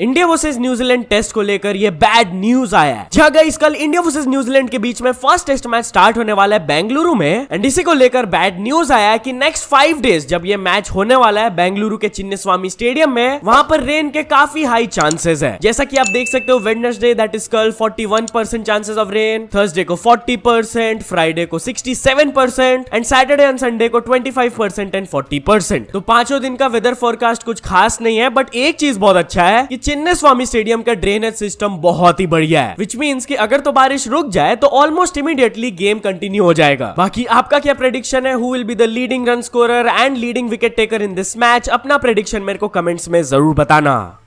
India versus New Zealand test को लेकर ये बैड न्यूज आया है जहाँ गई कल इंडिया वर्सेस न्यूजीलैंड के बीच में फर्स्ट टेस्ट मैच स्टार्ट होने वाला है बेंगलुरु में एंड इसी को लेकर बैड न्यूज आया है कि नेक्स्ट फाइव डेज जब ये मैच होने वाला है बेंगलुरु के चिन्ह स्वामी स्टेडियम में वहां पर रेन के काफी हाई चांसेस है जैसा की आप देख सकते हो वेडनेसडे दैट इज कल forty chances of rain Thursday को फोर्टी फ्राइडे को sixty and Saturday and Sunday को ट्वेंटी एंड फोर्टी तो पांचों दिन का वेदर फोरकास्ट कुछ खास नहीं है बट एक चीज बहुत अच्छा है चेन्नई स्वामी स्टेडियम का ड्रेनेज सिस्टम बहुत ही बढ़िया है विच मीन्स की अगर तो बारिश रुक जाए तो ऑलमोस्ट इमीडिएटली गेम कंटिन्यू हो जाएगा बाकी आपका क्या प्रेडिक्शन है who will be the leading run scorer and leading wicket taker in this match अपना प्रेडिक्शन मेरे को कमेंट्स में जरूर बताना